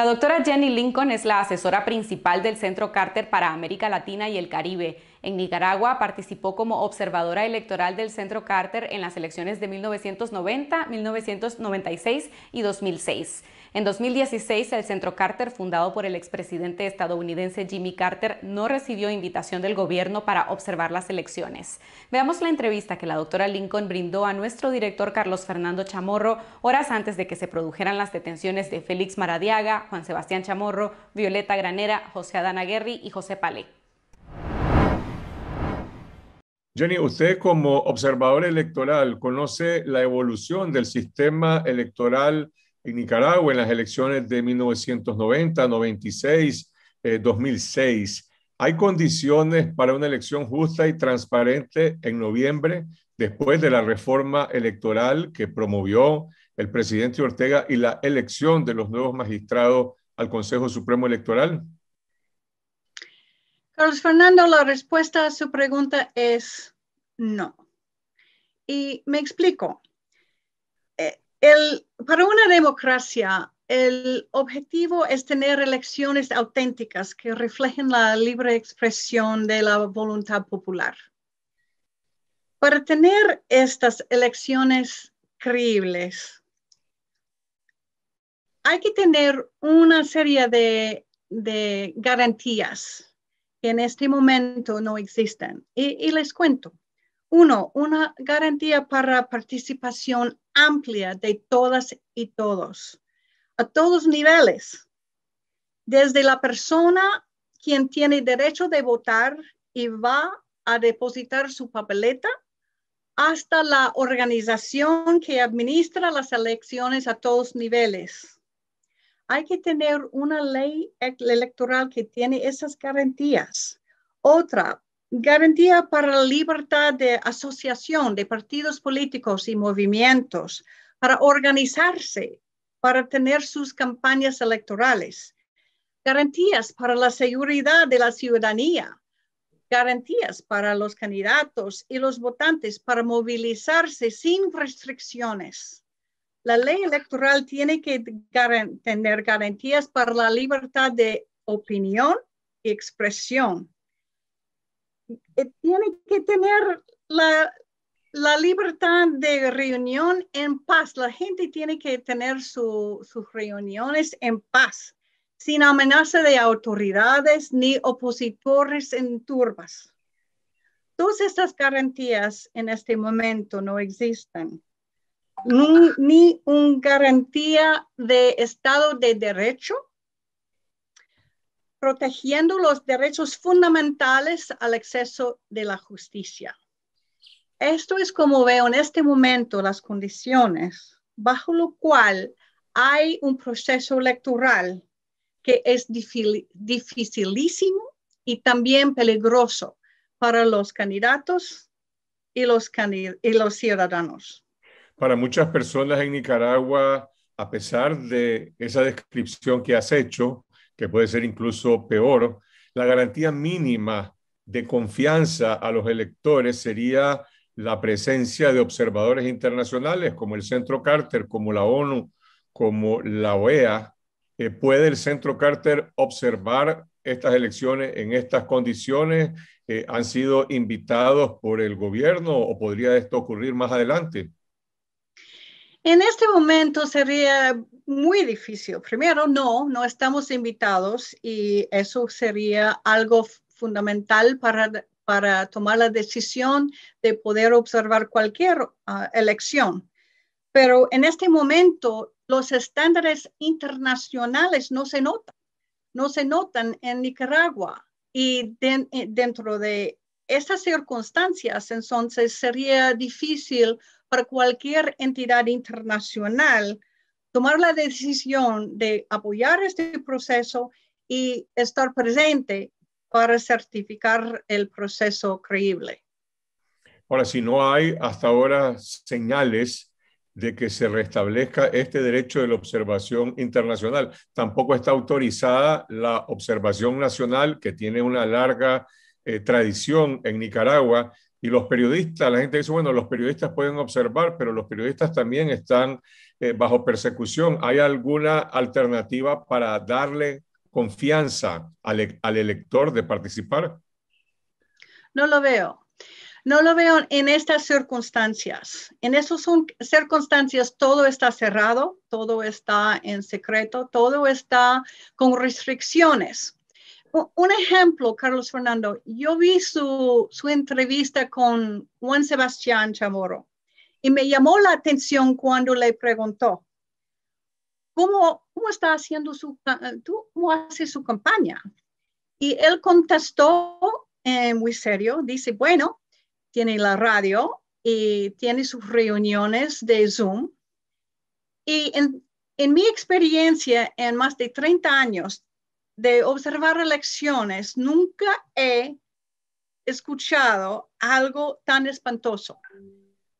La doctora Jenny Lincoln es la asesora principal del Centro Carter para América Latina y el Caribe. En Nicaragua participó como observadora electoral del Centro Carter en las elecciones de 1990, 1996 y 2006. En 2016, el Centro Carter, fundado por el expresidente estadounidense Jimmy Carter, no recibió invitación del gobierno para observar las elecciones. Veamos la entrevista que la doctora Lincoln brindó a nuestro director Carlos Fernando Chamorro horas antes de que se produjeran las detenciones de Félix Maradiaga, Juan Sebastián Chamorro, Violeta Granera, José Adán Aguerri y José Pale. Jenny, usted como observador electoral conoce la evolución del sistema electoral en Nicaragua en las elecciones de 1990, 96, 2006. ¿Hay condiciones para una elección justa y transparente en noviembre después de la reforma electoral que promovió el presidente Ortega y la elección de los nuevos magistrados al Consejo Supremo Electoral? Carlos Fernando, la respuesta a su pregunta es no. Y me explico para una democracia, el objetivo es tener elecciones auténticas que reflejen la libre expresión de la voluntad popular. Para tener estas elecciones creíbles, hay que tener una serie de, garantías que en este momento no existen. Y, y les cuento. Uno, una garantía para participación amplia de todas y todos, a todos niveles, desde la persona quien tiene derecho de votar y va a depositar su papeleta hasta la organización que administra las elecciones a todos niveles. Hay que tener una ley e-, electoral que tiene esas garantías. Otra, garantía para la libertad de asociación de partidos políticos y movimientos para organizarse, para tener sus campañas electorales, garantías para la seguridad de la ciudadanía, garantías para los candidatos y los votantes para movilizarse sin restricciones. La ley electoral tiene que tener garantías para la libertad de opinión y expresión eh, tiene que tener la, libertad de reunión en paz. La gente tiene que tener sus reuniones en paz, sin amenaza de autoridades ni opositores en turbas. Todas estas garantías en este momento no existen. ni una garantía de Estado de Derecho, protegiendo los derechos fundamentales al acceso de la justicia. Esto es como veo en este momento las condiciones bajo lo cual hay un proceso electoral que es dificilísimo y también peligroso para los candidatos y los, y los ciudadanos. Para muchas personas en Nicaragua, a pesar de esa descripción que has hecho, que puede ser incluso peor, la garantía mínima de confianza a los electores sería la presencia de observadores internacionales como el Centro Carter, como la ONU, como la OEA. Eh, ¿Puede el Centro Carter observar estas elecciones en estas condiciones? Eh, ¿Han sido invitados por el gobierno o podría esto ocurrir más adelante? En este momento sería muy difícil. Primero, no, no estamos invitados y eso sería algo fundamental para, para tomar la decisión de poder observar cualquier ah, elección. Pero en este momento los estándares internacionales no se notan, no se notan en Nicaragua. Y eh, dentro de estas circunstancias, entonces sería difícil para cualquier entidad internacional tomar la decisión de apoyar este proceso y estar presente para certificar el proceso creíble. Ahora, si no hay hasta ahora señales de que se restablezca este derecho de la observación internacional, tampoco está autorizada la observación nacional, que tiene una larga eh, tradición en Nicaragua y los periodistas, la gente dice, bueno, los periodistas pueden observar, pero los periodistas también están eh, bajo persecución. ¿Hay alguna alternativa para darle confianza al, e-, al elector de participar? No lo veo. No lo veo en estas circunstancias. En esas circunstancias todo está cerrado, todo está en secreto, todo está con restricciones un ejemplo, Carlos Fernando, yo vi su, entrevista con Juan Sebastián Chamorro y me llamó la atención cuando le preguntó, ¿cómo, cómo está haciendo su, hace su campaña? Y él contestó muy serio, dice, bueno, tiene la radio y tiene sus reuniones de Zoom. Y en, en mi experiencia, en más de 30 años, de observar elecciones, nunca he escuchado algo tan espantoso.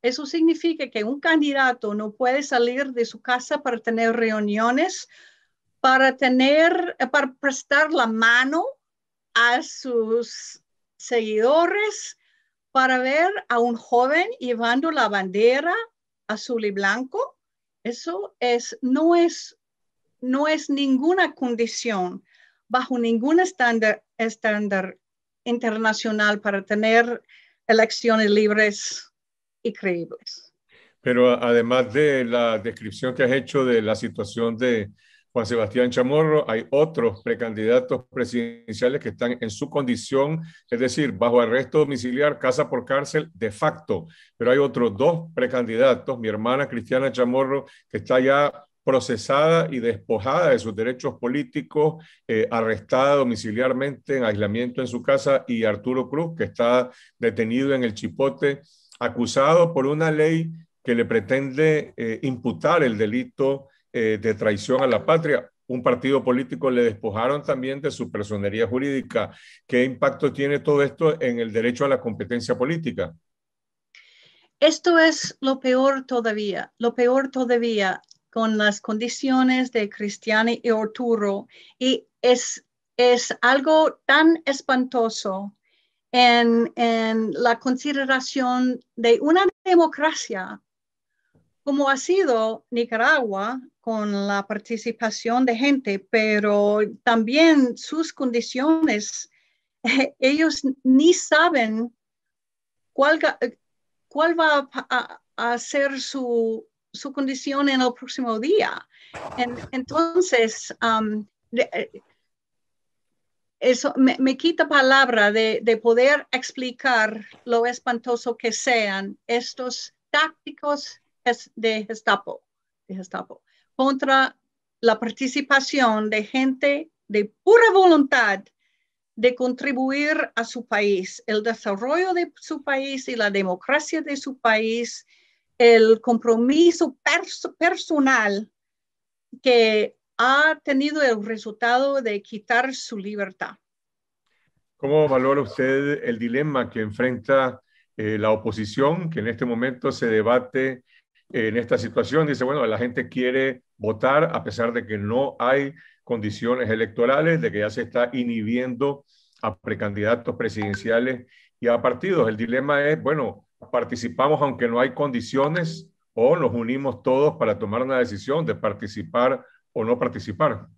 Eso significa que un candidato no puede salir de su casa para tener reuniones, para tener, para prestar la mano a sus seguidores, para ver a un joven llevando la bandera azul y blanco. Eso es, no es, no es ninguna condición bajo ningún estándar, internacional para tener elecciones libres y creíbles. Pero además de la descripción que has hecho de la situación de Juan Sebastián Chamorro, hay otros precandidatos presidenciales que están en su condición, es decir, bajo arresto domiciliar, casa por cárcel, de facto. Pero hay otros dos precandidatos, mi hermana Cristiana Chamorro, que está ya procesada y despojada de sus derechos políticos, eh, arrestada domiciliarmente en aislamiento en su casa, y Arturo Cruz, que está detenido en el Chipote, acusado por una ley que le pretende eh, imputar el delito eh, de traición a la patria. Un partido político le despojaron también de su personería jurídica. ¿Qué impacto tiene todo esto en el derecho a la competencia política? Esto es lo peor todavía, lo peor todavía con las condiciones de Cristiani y Arturo. Y es, es algo tan espantoso en, la consideración de una democracia como ha sido Nicaragua con la participación de gente, pero también sus condiciones, ellos ni saben cuál, cuál va a, a ser su, su condición en el próximo día. entonces, um, eh, eso me, quita palabra de, poder explicar lo espantoso que sean estos tácticos de de Gestapo contra la participación de gente de pura voluntad de contribuir a su país, el desarrollo de su país y la democracia de su país el compromiso personal que ha tenido el resultado de quitar su libertad. ¿Cómo valora usted el dilema que enfrenta eh, la oposición, que en este momento se debate eh, en esta situación? Dice, bueno, la gente quiere votar a pesar de que no hay condiciones electorales, de que ya se está inhibiendo a precandidatos presidenciales y a partidos. El dilema es, bueno, participamos aunque no hay condiciones o nos unimos todos para tomar una decisión de participar o no participar?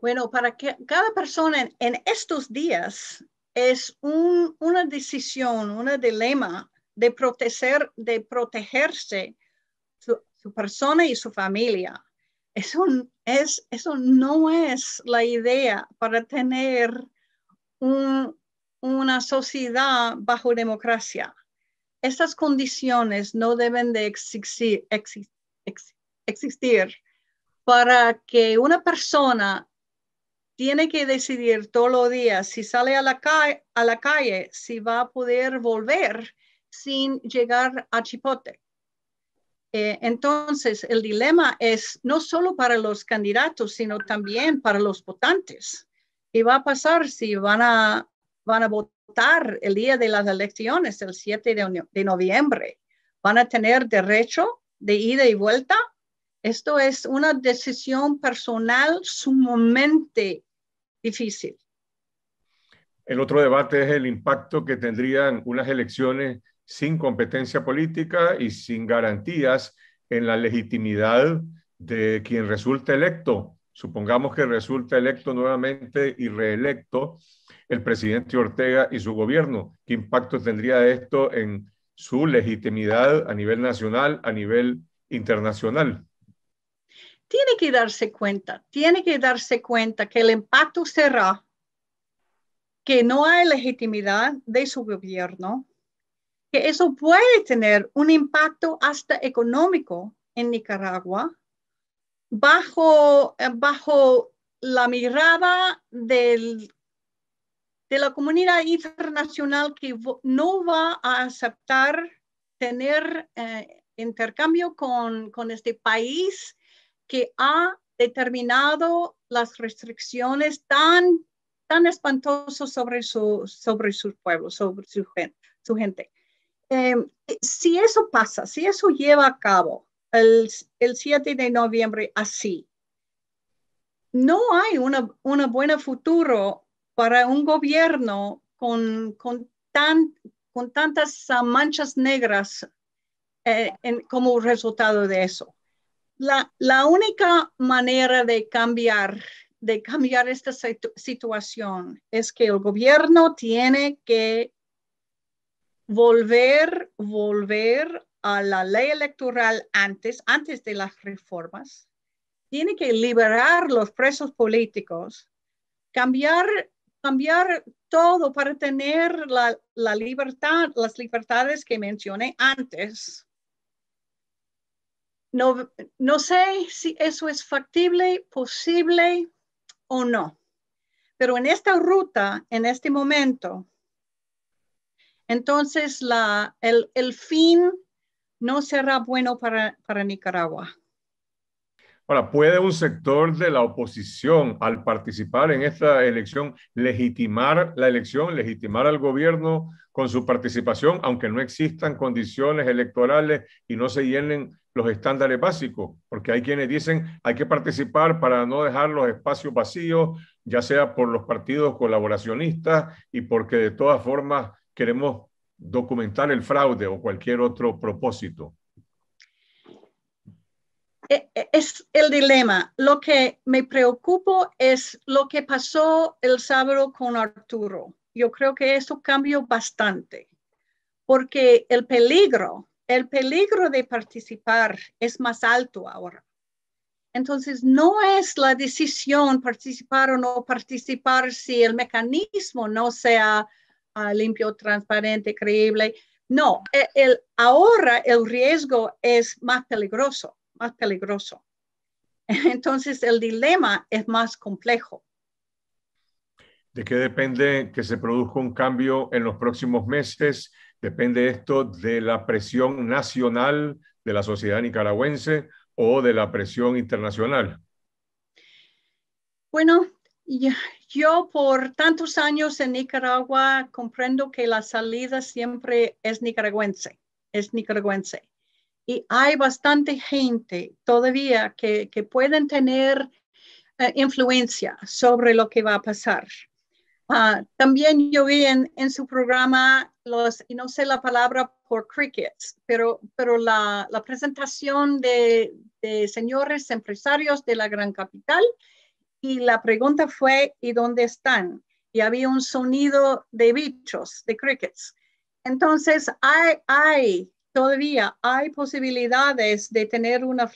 Bueno, para que cada persona en, estos días es una decisión, un dilema de, proteger, de protegerse su, su persona y su familia. Eso, es, eso no es la idea para tener un, una sociedad bajo democracia. Estas condiciones no deben de existir, para que una persona tiene que decidir todos los días si sale a la, calle, si va a poder volver sin llegar a Chipote. Eh, entonces, el dilema es no solo para los candidatos, sino también para los votantes. ¿Qué va a pasar si van a van a votar el día de las elecciones, el 7 de, noviembre. Van a tener derecho de ida y vuelta. Esto es una decisión personal sumamente difícil. El otro debate es el impacto que tendrían unas elecciones sin competencia política y sin garantías en la legitimidad de quien resulte electo supongamos que resulta electo nuevamente y reelecto el presidente Ortega y su gobierno, ¿qué impacto tendría esto en su legitimidad a nivel nacional, a nivel internacional? Tiene que darse cuenta, tiene que darse cuenta que el impacto será que no hay legitimidad de su gobierno, que eso puede tener un impacto hasta económico en Nicaragua, bajo, eh, bajo la mirada del, de la comunidad internacional que no va a aceptar tener eh, intercambio con, este país que ha determinado las restricciones tan, tan espantosas sobre su, sobre su pueblo, sobre su gente. Su gente. Em, si eso pasa, si eso lleva a cabo, el, 7 de noviembre así. No hay un una buen futuro para un gobierno con, con, tan, con tantas ah, manchas negras eh, como resultado de eso. La, única manera de cambiar, de cambiar esta situación es que el gobierno tiene que volver, volver a la ley electoral antes, antes de las reformas, tiene que liberar los presos políticos, cambiar, cambiar todo para tener la, libertad, las libertades que mencioné antes. No, no sé si eso es factible, posible o no, pero en esta ruta, en este momento, entonces la, el, el fin no será bueno para, para Nicaragua. Ahora, ¿puede un sector de la oposición, al participar en esta elección, legitimar la elección, legitimar al gobierno con su participación, aunque no existan condiciones electorales y no se llenen los estándares básicos? Porque hay quienes dicen hay que participar para no dejar los espacios vacíos, ya sea por los partidos colaboracionistas y porque de todas formas queremos documentar el fraude o cualquier otro propósito? E, e, es el dilema. Lo que me preocupa es lo que pasó el sábado con Arturo. Yo creo que eso cambió bastante, porque el peligro, el peligro de participar es más alto ahora. Entonces, no es la decisión participar o no participar si el mecanismo no sea Ah, limpio, transparente, creíble. No, el, el, ahora el riesgo es más peligroso, más peligroso. Entonces el dilema es más complejo. ¿De qué depende que se produzca un cambio en los próximos meses? ¿Depende esto de la presión nacional de la sociedad nicaragüense o de la presión internacional? Bueno, ya, yo por tantos años en Nicaragua comprendo que la salida siempre es nicaragüense, es nicaragüense. Y hay bastante gente todavía que, que pueden tener eh, influencia sobre lo que va a pasar. Ah, también yo vi en, su programa los, y no sé la palabra por crickets, pero, la, presentación de, señores empresarios de la gran capital y la pregunta fue, ¿y dónde están? Y había un sonido de bichos, de crickets. Entonces, hay, todavía hay posibilidades de tener una,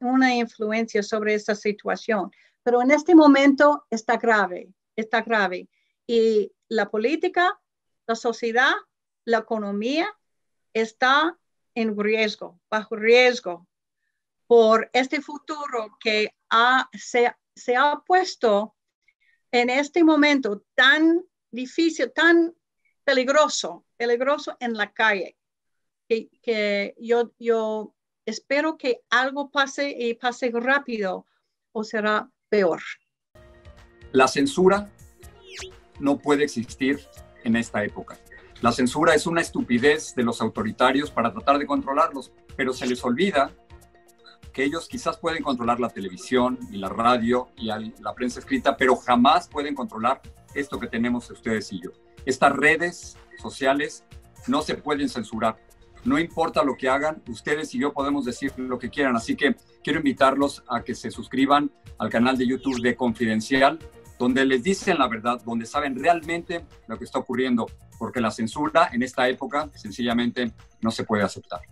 una influencia sobre esta situación, pero en este momento está grave, está grave. Y la política, la sociedad, la economía está en riesgo, bajo riesgo por este futuro que ha, se se ha puesto en este momento tan difícil, tan peligroso, peligroso en la calle, que, yo espero que algo pase y pase rápido o será peor. La censura no puede existir en esta época. La censura es una estupidez de los autoritarios para tratar de controlarlos, pero se les olvida que ellos quizás pueden controlar la televisión y la radio y la prensa escrita, pero jamás pueden controlar esto que tenemos ustedes y yo. Estas redes sociales no se pueden censurar. No importa lo que hagan, ustedes y yo podemos decir lo que quieran. Así que quiero invitarlos a que se suscriban al canal de YouTube de Confidencial, donde les dicen la verdad, donde saben realmente lo que está ocurriendo, porque la censura en esta época sencillamente no se puede aceptar.